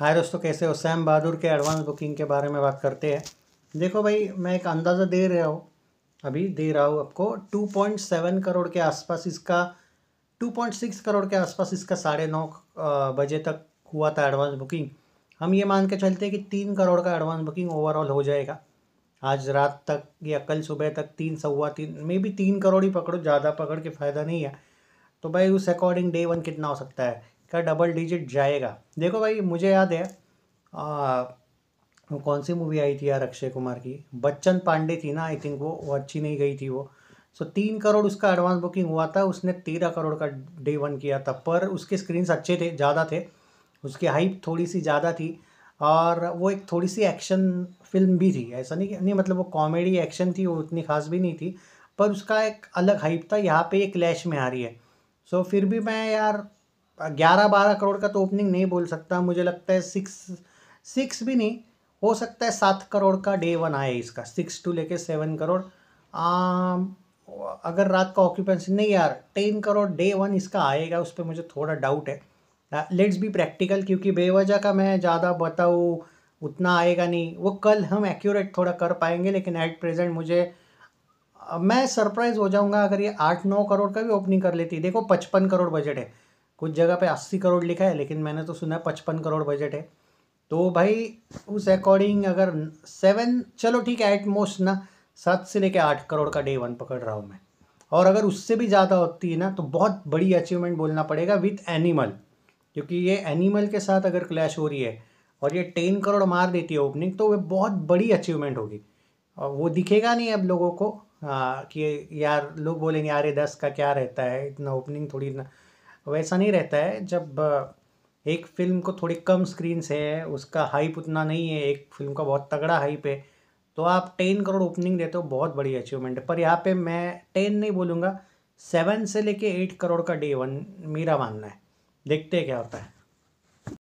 हाय दोस्तों कैसे हो सैम बहादुर के एडवांस बुकिंग के बारे में बात करते हैं देखो भाई मैं एक अंदाज़ा दे रहा हूँ अभी दे रहा हूँ आपको 2.7 करोड़ के आसपास इसका 2.6 करोड़ के आसपास इसका साढ़े नौ बजे तक हुआ था एडवांस बुकिंग हम ये मान के चलते हैं कि तीन करोड़ का एडवांस बुकिंग ओवरऑल हो जाएगा आज रात तक या कल सुबह तक तीन सवा तीन मे बी तीन करोड़ ही पकड़ो ज़्यादा पकड़ के फ़ायदा नहीं है तो भाई उस अकॉर्डिंग डे वन कितना हो सकता है का डबल डिजिट जाएगा देखो भाई मुझे याद है आ, कौन सी मूवी आई थी यार अक्षय कुमार की बच्चन पांडे थी ना आई थिंक वो वो अच्छी नहीं गई थी वो सो so, तीन करोड़ उसका एडवांस बुकिंग हुआ था उसने तेरह करोड़ का डे वन किया था पर उसके स्क्रीन्स अच्छे थे ज़्यादा थे उसकी हाइप थोड़ी सी ज़्यादा थी और वो एक थोड़ी सी एक्शन फिल्म भी थी ऐसा नहीं कि नहीं मतलब वो कॉमेडी एक्शन थी वो उतनी खास भी नहीं थी पर उसका एक अलग हाइप था यहाँ पे एक क्लैश में आ रही है सो so, फिर भी मैं यार ग्यारह बारह करोड़ का तो ओपनिंग नहीं बोल सकता मुझे लगता है सिक्स सिक्स भी नहीं हो सकता है सात करोड़ का डे वन आए इसका सिक्स टू लेके सेवन करोड़ आ, अगर रात का ऑक्यूपेंसी नहीं यार टेन करोड़ डे वन इसका आएगा उस पर मुझे थोड़ा डाउट है लेट्स बी प्रैक्टिकल क्योंकि बेवजह का मैं ज़्यादा बताऊँ उतना आएगा नहीं वो कल हम एक्यूरेट थोड़ा कर पाएंगे लेकिन एट प्रेजेंट मुझे मैं सरप्राइज हो जाऊंगा अगर ये आठ नौ करोड़ का भी ओपनिंग कर लेती देखो पचपन करोड़ बजट है कुछ जगह पे अस्सी करोड़ लिखा है लेकिन मैंने तो सुना है पचपन करोड़ बजट है तो भाई उस अकॉर्डिंग अगर सेवन चलो ठीक है एटमोस्ट ना सात से लेके आठ करोड़ का डे वन पकड़ रहा हूँ मैं और अगर उससे भी ज़्यादा होती है ना तो बहुत बड़ी अचीवमेंट बोलना पड़ेगा विथ एनिमल क्योंकि ये एनिमल के साथ अगर क्लैश हो रही है और ये टेन करोड़ मार देती है ओपनिंग तो वह बहुत बड़ी अचीवमेंट होगी और वो दिखेगा नहीं अब लोगों को आ, हाँ, कि यार लोग बोलेंगे यार ये दस का क्या रहता है इतना ओपनिंग थोड़ी ना वैसा नहीं रहता है जब एक फ़िल्म को थोड़ी कम स्क्रीन से है उसका हाइप उतना नहीं है एक फ़िल्म का बहुत तगड़ा हाइप है तो आप टेन करोड़ ओपनिंग देते हो बहुत बड़ी अचीवमेंट है पर यहाँ पे मैं टेन नहीं बोलूँगा सेवन से लेके एट करोड़ का डे वन मेरा मानना है देखते हैं क्या होता है